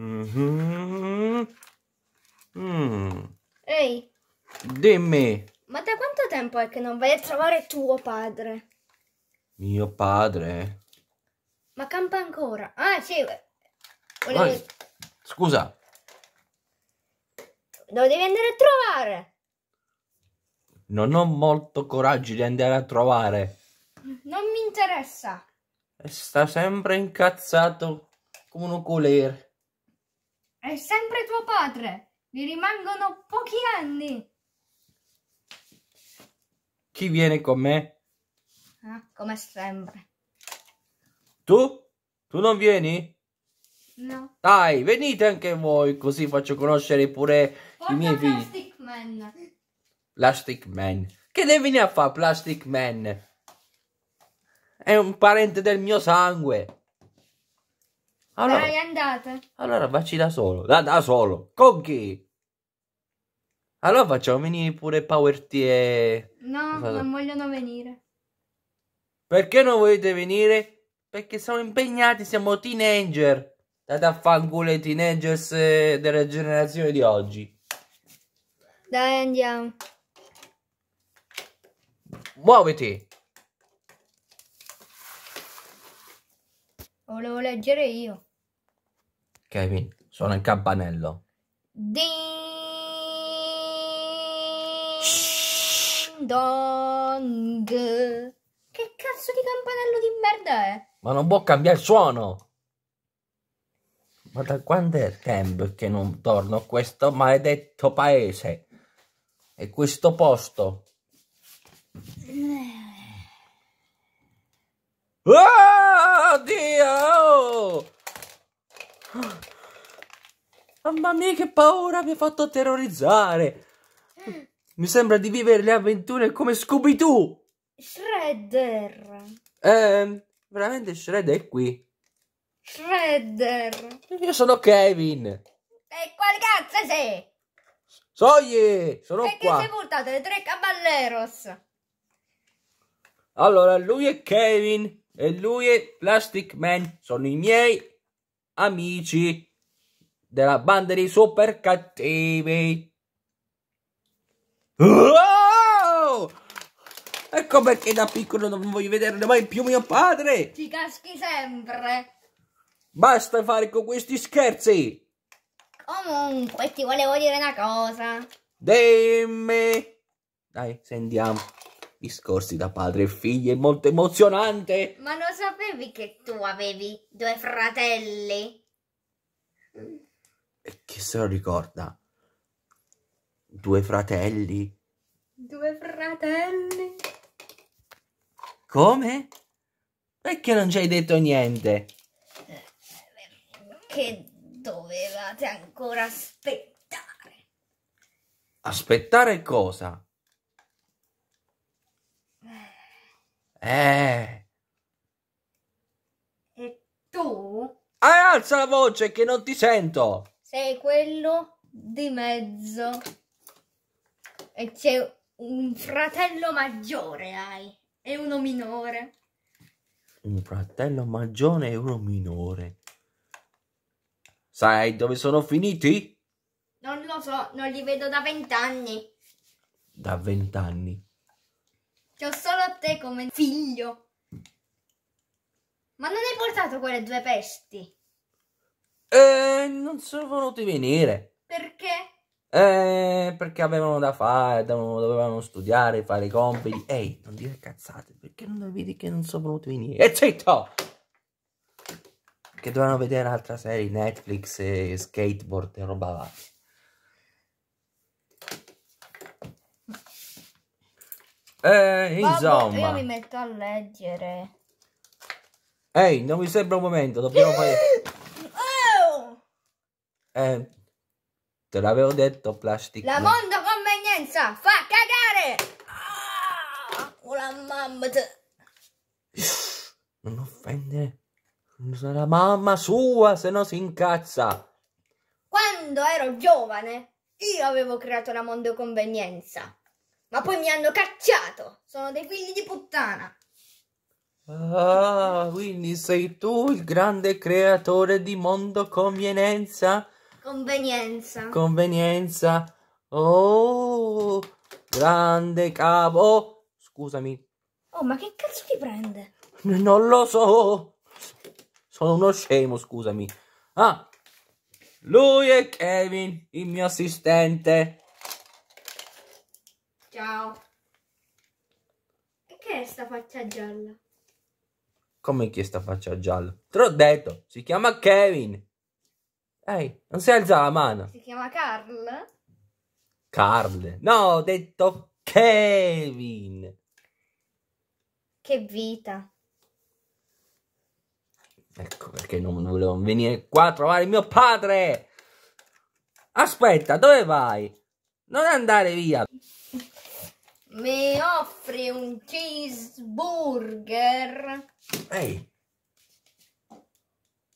Mm-hmm. Mm. Ehi. Dimmi. Ma da quanto tempo è che non vai a trovare tuo padre? Mio padre? Ma campa ancora. Ah, sì. Volevo... Ma, scusa. Dove devi andare a trovare? Non ho molto coraggio di andare a trovare. Non mi interessa. sta sempre incazzato come un culere. È sempre tuo padre. Mi rimangono pochi anni. Chi viene con me? Ah, come sempre. Tu? Tu non vieni? No. Dai, venite anche voi, così faccio conoscere pure Porta i miei figli. Plastic Man. Plastic Man. Che ne venire a fare Plastic Man? È un parente del mio sangue. Allora, Dai, andate. Allora vacci da solo. Da, da solo. Con chi? Allora facciamo venire pure Powerty e... No, non vogliono venire. Perché non volete venire? Perché siamo impegnati, siamo teenager. Date a fanculo ai teenagers eh, della generazione di oggi. Dai, andiamo. Muoviti. Volevo leggere io. Kevin, suona il campanello. Ding dong. Che cazzo di campanello di merda è? Ma non può cambiare il suono. Ma da quando è tempo che non torno a questo maledetto paese? E questo posto? Oh, Dio! Mamma mia, che paura! Mi ha fatto terrorizzare! Mi sembra di vivere le avventure come Scooby-Doo! Shredder! Eh, veramente Shredder è qui. Shredder! Io sono Kevin! E quale cazzo sei? Soglie! Sono Perché qua! Perché sei portato le tre caballeros? Allora, lui è Kevin e lui è Plastic Man. Sono i miei amici della banda dei super cattivi. Oh! Ecco perché da piccolo non voglio vedere mai più mio padre. Ti caschi sempre. Basta fare con questi scherzi. Comunque ti volevo dire una cosa. Dimmi. Dai, sentiamo discorsi da padre e figli è molto emozionante. Ma lo sapevi che tu avevi due fratelli? E chi se lo ricorda? Due fratelli? Due fratelli? Come? Perché non ci hai detto niente? Che dovevate ancora aspettare. Aspettare cosa? Eh. E tu? Ah, alza la voce che non ti sento. Sei quello di mezzo. E c'è un fratello maggiore hai e uno minore. Un fratello maggiore e uno minore. Sai dove sono finiti? Non lo so, non li vedo da vent'anni. Da vent'anni. Che ho solo a te come figlio. Ma non hai portato quelle due pesti? Eh, non sono voluti venire. Perché? Eh, perché avevano da fare, dovevano studiare, fare i compiti. Ehi, non dire cazzate, perché non vedi che non sono venuti venire? E eh, zitto! Che dovevano vedere un'altra serie, Netflix e skateboard e roba varia. Eh, insomma. Vabbè, io mi metto a leggere. Ehi, non mi sembra un momento, dobbiamo fare... Oh! Eh, te l'avevo detto, plastica. La mondo convenienza fa cagare! Ah, una mamma te... Non offendere la mamma sua, se no si incazza. Quando ero giovane, io avevo creato la mondo convenienza. Ma poi mi hanno cacciato. Sono dei figli di puttana. Ah, quindi sei tu il grande creatore di mondo convenienza? Convenienza. Convenienza. Oh, grande capo. scusami. Oh, ma che cazzo ti prende? Non lo so. Sono uno scemo, scusami. Ah, lui è Kevin, il mio assistente. Ciao. E che è sta faccia gialla? Come chi è sta faccia gialla? Te l'ho detto, si chiama Kevin. Ehi, non si alza la mano. Si chiama Carl? Carl. No, ho detto Kevin. Che vita. Ecco perché non volevo venire qua a trovare mio padre. Aspetta, dove vai? Non andare via. Mi offri un cheeseburger? Ehi,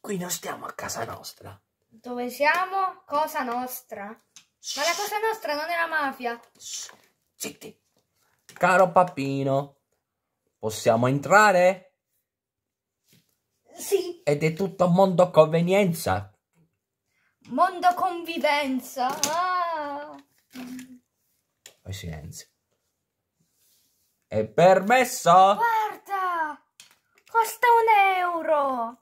qui non stiamo a casa nostra. Dove siamo? Cosa nostra. Ma la cosa nostra non è la mafia. Zitti. Caro papino, possiamo entrare? Sì. Ed è tutto mondo convenienza. Mondo convivenza. Ah. Poi silenzio. È permesso? Guarda! Costa un euro!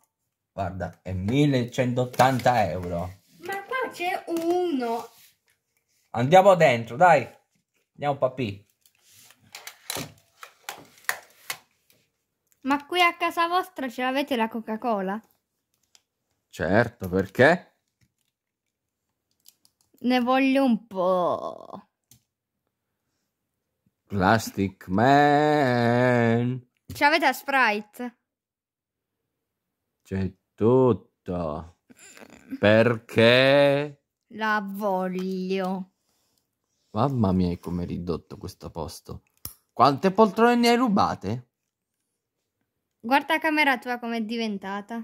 Guarda, è 1180 euro. Ma qua c'è uno. Andiamo dentro, dai. Andiamo, papì. Ma qui a casa vostra ce l'avete la Coca-Cola? Certo, perché? Ne voglio un po'. Plastic Man. Ce l'avete Sprite? C'è tutto. Perché? La voglio. Mamma mia, come ridotto questo posto. Quante poltrone ne hai rubate? Guarda camera tua com'è diventata.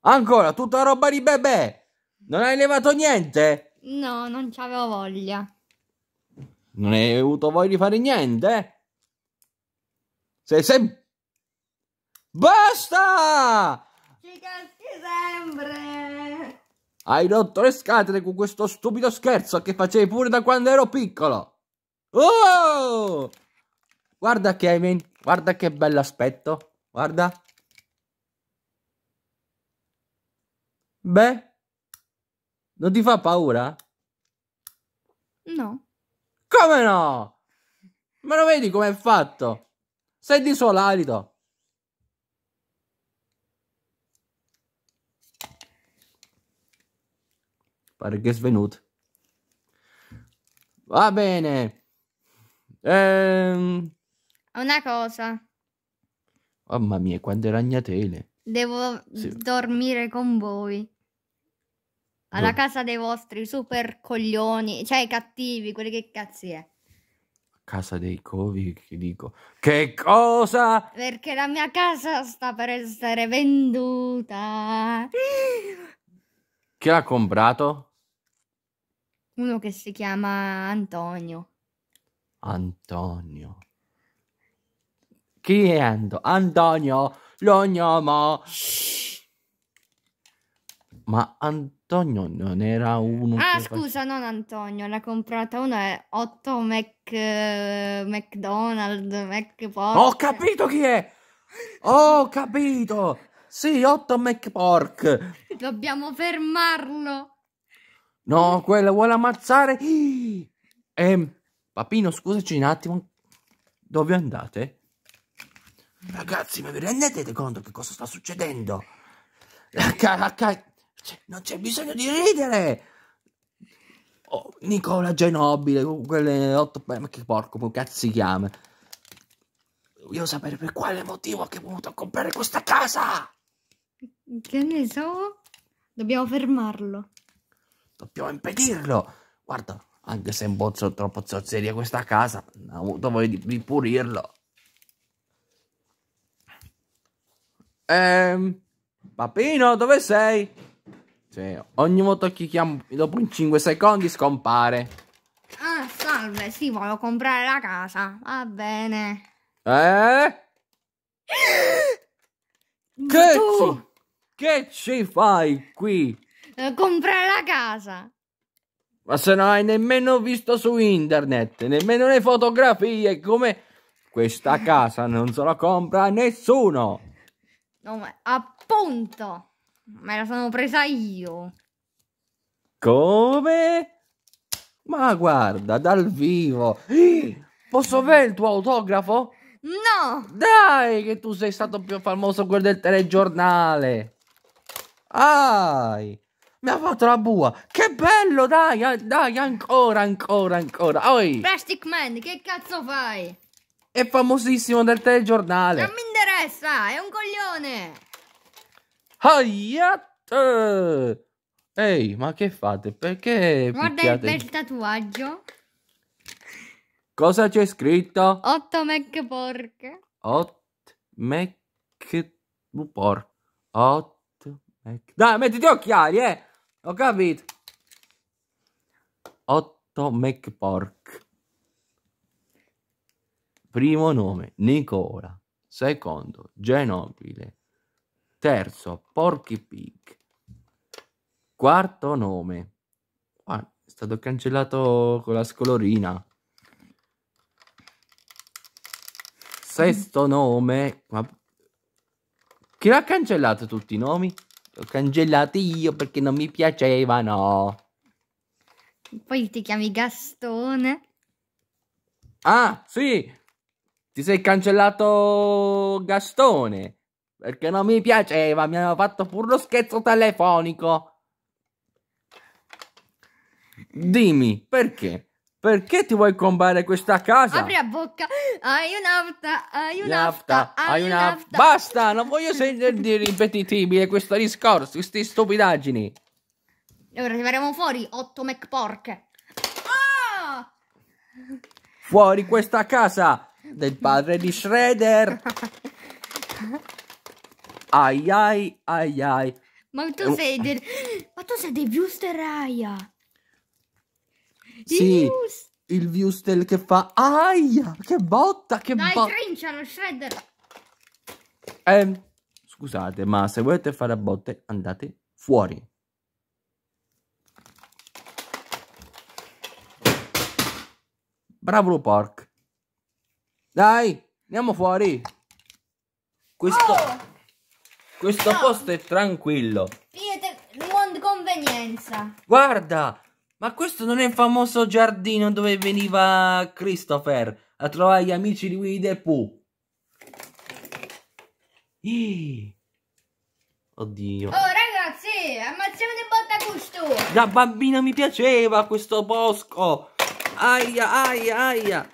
Ancora, tutta roba di bebè! Non hai levato niente? No, non c'avevo voglia. Non hai avuto voglia di fare niente, eh? Sei sempre... Basta! Ci caschi sempre! Hai rotto le scatole con questo stupido scherzo che facevi pure da quando ero piccolo! Oh! Guarda Kevin, guarda che bello aspetto, guarda. Beh, non ti fa paura? No. Come no? Ma lo vedi com'è fatto? Sei di disolarido. Pare che è svenuto. Va bene. Ehm... Una cosa. Mamma mia, quante ragnatele. Devo sì. dormire con voi alla casa dei vostri super coglioni, cioè i cattivi, quelli che cazzi è. Casa dei covi, che dico, che cosa? Perché la mia casa sta per essere venduta. Chi l'ha comprato? Uno che si chiama Antonio. Antonio. Chi è Antonio? Antonio, l'ognomo. Ma Antonio Antonio non era uno. Ah, scusa, fa... non Antonio, l'ha comprata una è 8 Mac eh, McDonald's, Mac Pork. Ho capito chi è! Ho capito! Sì, 8 Mac Pork. Dobbiamo fermarlo. No, quella vuole ammazzare. Eh, papino, scusaci un attimo. Dove andate? Ragazzi, ma vi rendete conto che cosa sta succedendo? Ca- ca- non c'è bisogno di ridere. Oh, Nicola Genobile, quelle otto... Ma che porco, come cazzo si chiama? Voglio sapere per quale motivo che è venuto a comprare questa casa. Che ne so? Dobbiamo fermarlo. Dobbiamo impedirlo. Guarda, anche se è un po' troppo zozzeria questa casa, ho avuto voglia di ripulirlo. Ehm, papino, dove sei? Sì, ogni volta che chiamo, dopo 5 secondi scompare. Ah, salve, sì, voglio comprare la casa. Va bene. Eh? Che, ci, che ci fai qui? Eh, comprare la casa. Ma se non hai nemmeno visto su internet, nemmeno le fotografie, come questa casa non se la compra nessuno. No, ma appunto. Me la sono presa io. Come? Ma guarda, dal vivo. Posso avere il tuo autografo? No! Dai, che tu sei stato più famoso quello del telegiornale. Ai! Mi ha fatto la bua! Che bello, dai, dai, ancora, ancora, ancora. Oi! Plastic Man, che cazzo fai? È famosissimo del telegiornale. Non mi interessa, è un coglione. Hayat! Ehi, ma che fate? Perché Guarda il bel tatuaggio. Cosa c'è scritto? 8 Mac pork. Hot Mac Pork. Hot Mac. Dai, mettiti occhiali, eh! Ho capito. 8 Mac Pork. Primo nome Nicola. Secondo Genobile. Terzo, Porky Pig. Quarto nome. Ah, è stato cancellato con la scolorina. Sesto nome. Ma... Chi l'ha cancellato tutti i nomi? L'ho cancellato io perché non mi piacevano. Poi ti chiami Gastone. Ah, sì! Ti sei cancellato Gastone. Perché non mi piaceva, mi hanno fatto pure lo scherzo telefonico. Dimmi, perché? Perché ti vuoi comprare questa casa? Apri a bocca. Hai un'afta, hai un'afta, hai un'afta. Basta, non voglio sentirti ripetibile questo discorso, queste stupidaggini. Ora arriveremo fuori, 8 McPork. Ah! Fuori questa casa del padre di Shredder. Ai ai ai ai. Ma tu sei del... Ma tu sei dei Viewster Aia. Sì, Viewster. il Viewster che fa... Aia, che botta, che botta. Dai, bo... trincialo, Shredder. Eh, scusate, ma se volete fare a botte andate fuori. Bravo Park. Dai, andiamo fuori. Questo... Oh! Questo no. posto è tranquillo. Pietre, convenienza. Guarda, ma questo non è il famoso giardino dove veniva Christopher a trovare gli amici di Winnie the Pooh. Ih. Oddio. Oh ragazzi, ammazziamo di botta gusto. Da bambino mi piaceva questo bosco. Aia, aia, aia.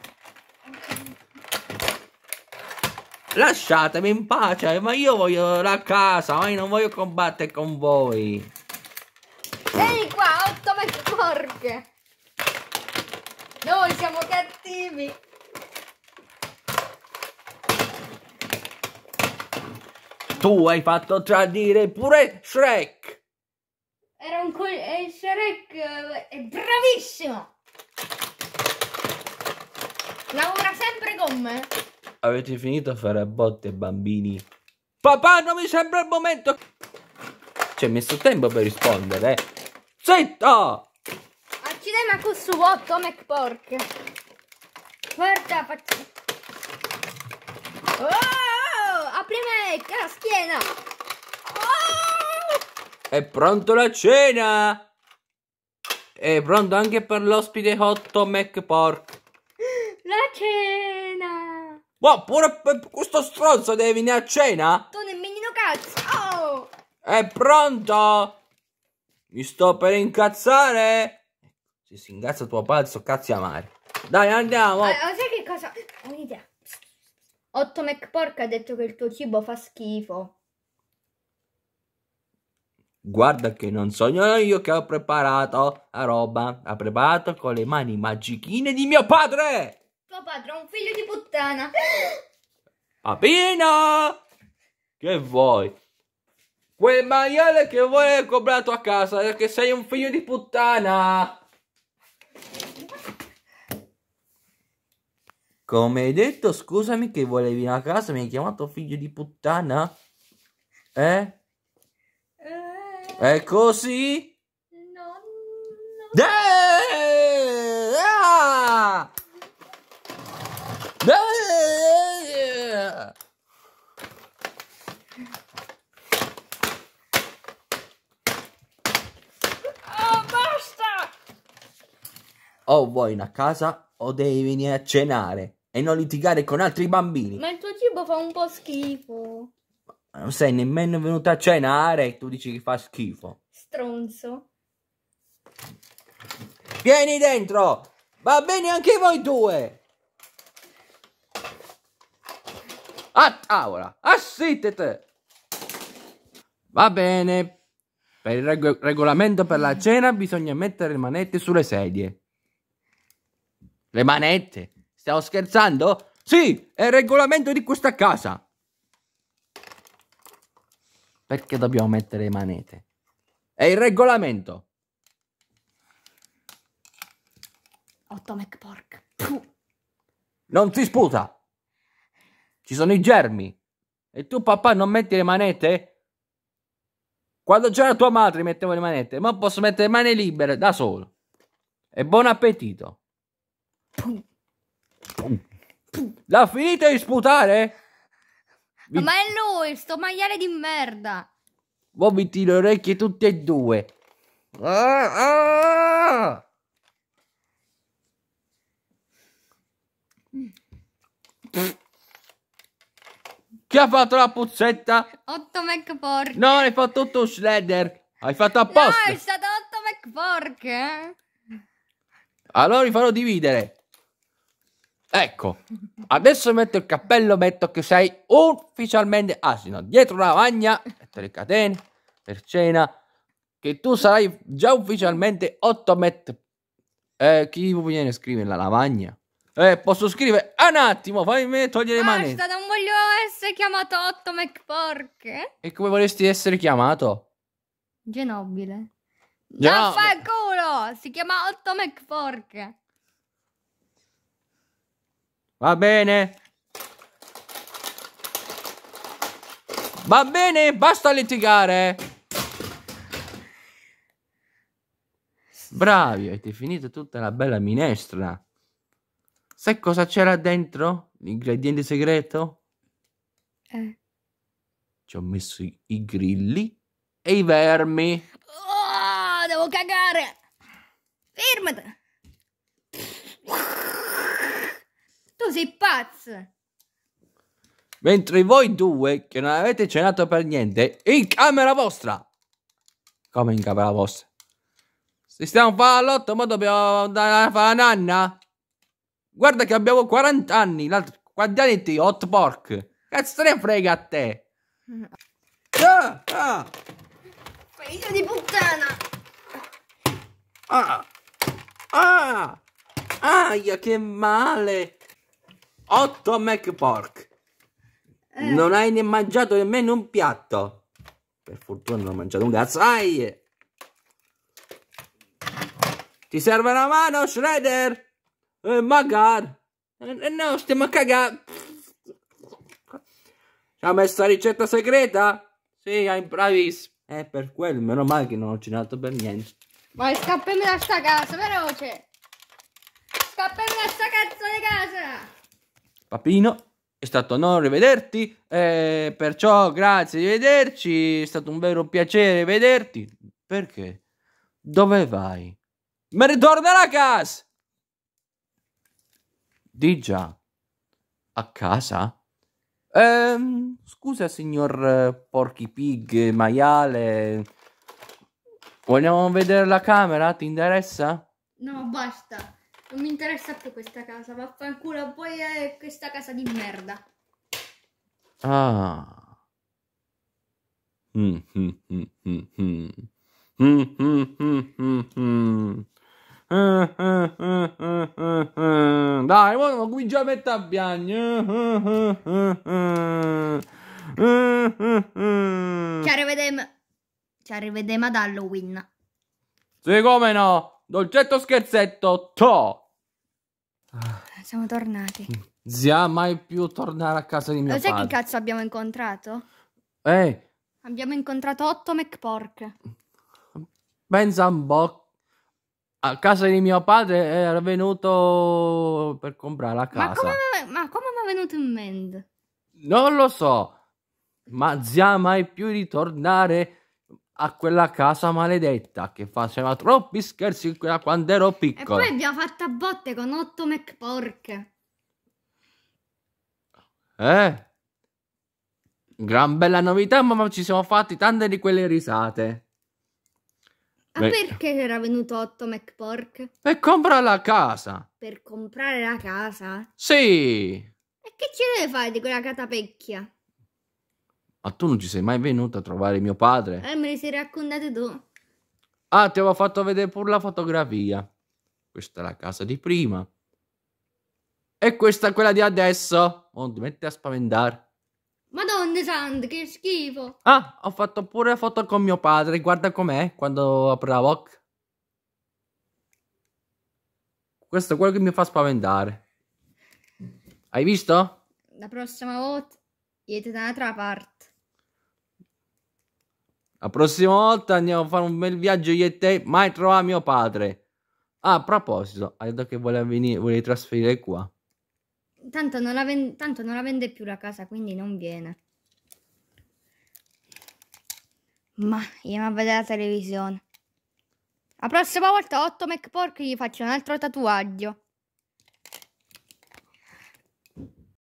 Lasciatemi in pace, ma io voglio la casa, ma io non voglio combattere con voi. Ehi qua, otto sporche. Noi siamo cattivi. Tu hai fatto tradire pure Shrek. Era un col... Shrek eh, è bravissimo. Lavora sempre con me. Avete finito a fare a botte, bambini? Papà, non mi sembra il momento! Ci hai messo tempo per rispondere, eh? Zitto! Accidenti, ma questo vuoto, McPork! Guarda, faccio... Oh, oh, oh! Apri Mac, la schiena! Oh! È pronto la cena! È pronto anche per l'ospite hotto McPork! La cena! Ma pure questo stronzo deve venire a cena? Tu nemmeno cazzo! Oh! È pronto? Mi sto per incazzare? Se si ingazza tuo pazzo, cazzi amare. Dai, andiamo! Eh, sai che cosa? Ho un'idea. Otto McPork ha detto che il tuo cibo fa schifo. Guarda che non sono io che ho preparato la roba. Ha preparato con le mani magichine di mio padre! tuo padre è un figlio di puttana. Apina! Che vuoi? Quel maiale che vuoi aver comprato a casa perché sei un figlio di puttana! Come hai detto, scusami che volevi a casa, mi hai chiamato figlio di puttana? Eh? eh. È così? o oh, vuoi una casa o devi venire a cenare e non litigare con altri bambini. Ma il tuo cibo fa un po' schifo. Ma non sei nemmeno venuta a cenare e tu dici che fa schifo. Stronzo. Vieni dentro! Va bene anche voi due! A tavola! Assitete! Va bene. Per il reg regolamento per la cena bisogna mettere le manette sulle sedie. Le manette? Stiamo scherzando? Sì, è il regolamento di questa casa. Perché dobbiamo mettere le manette? È il regolamento. 8 McPork. Non si sputa. Ci sono i germi. E tu papà non metti le manette? Quando c'era tua madre mettevo le manette, ma posso mettere le mani libere da solo. E buon appetito. La finite di sputare? Vi... Ma è lui, sto maiale di merda. Vomiti le orecchie tutte e due. Ah, ah! Chi ha fatto la puzzetta? 8 McPork. No, hai fatto tutto un Hai fatto apposta. No, è stato Otto McPork. Eh? Allora li farò dividere. Ecco, adesso metto il cappello, metto che sei ufficialmente asino, dietro la lavagna, metto le catene per cena, che tu sarai già ufficialmente 8 Eh, chi viene a scrivere la lavagna? Eh, posso scrivere? un attimo, fammi togliere le mani. Basta, non voglio essere chiamato Otto McPorche. E come vorresti essere chiamato? Genobile. Genobile. No, fa il culo! Si chiama Otto McPorche. Va bene? Va bene, basta litigare. Bravi, avete finito tutta la bella minestra. Sai cosa c'era dentro? L'ingrediente segreto? Eh. Ci ho messo i, i, grilli e i vermi. Oh, devo cagare. Fermati. Tu sei pazzo! Mentre voi due, che non avete cenato per niente, in camera vostra! Come in camera vostra? Se stiamo a fare l'otto, ma dobbiamo andare a fare la nanna? Guarda che abbiamo 40 anni, l'altro... Quanti anni ti? Hot pork! Cazzo ne frega a te! Ah, ah. Figlio di puttana! Ah! Ah! Aia, che male! 8 McPork. Eh. Non hai ne mangiato nemmeno un piatto. Per fortuna non ho mangiato un cazzo. Ai! Ti serve una mano, Shredder? Eh, magari. Eh, no, stiamo a cagare. Ci ha messo la ricetta segreta? Sì, hai bravissimo. Eh, per quello, meno male che non ho cinato per niente. Vai, scappami da sta casa, veloce! Scappami da sta cazzo di casa! Papino, è stato un onore vederti, eh, perciò grazie di vederci, è stato un vero piacere vederti. Perché? Dove vai? Ma ritornerà a casa! Di già. A casa? Ehm, scusa signor Porky Pig, maiale... Vogliamo vedere la camera? Ti interessa? No, basta. Non mi interessa più questa casa, vaffanculo, poi è questa casa di merda. Ah. Mm, mm, mm, dai, buono, qui già mette a piangere. Ci arrivederemo. Ci arrivederemo ad Halloween. Sì, come no? Dolcetto scherzetto, to! Ah, siamo tornati. Zia, mai più tornare a casa di mio padre. Lo sai che cazzo abbiamo incontrato? Eh. Abbiamo incontrato otto McPork. Pensa un po'. A casa di mio padre era venuto per comprare la casa. Ma come, ma come mi è venuto in mente? Non lo so. Ma zia, mai più ritornare a quella casa maledetta che faceva troppi scherzi quando ero piccolo. E poi abbiamo fatto a botte con otto McPork. Eh? Gran bella novità, ma ci siamo fatti tante di quelle risate. Ma ah, perché era venuto Otto McPork? Per comprare la casa. Per comprare la casa? Sì. E che ci deve fare di quella catapecchia? Ma tu non ci sei mai venuto a trovare mio padre? Eh, me le sei raccontato tu. Ah, ti avevo fatto vedere pure la fotografia. Questa è la casa di prima. E questa è quella di adesso. Non oh, ti metti a spaventare. Madonna Sand, che schifo. Ah, ho fatto pure la foto con mio padre. Guarda com'è quando apre la bocca. Questo è quello che mi fa spaventare. Hai visto? La prossima volta, iete da un'altra parte. La prossima volta andiamo a fare un bel viaggio io e te, mai trova mio padre. Ah, a proposito, hai detto che volevi, venire, volevi trasferire qua. Tanto non, la vende, tanto non la vende più la casa, quindi non viene. Ma andiamo a vedere la televisione. La prossima volta 8 Pork gli faccio un altro tatuaggio.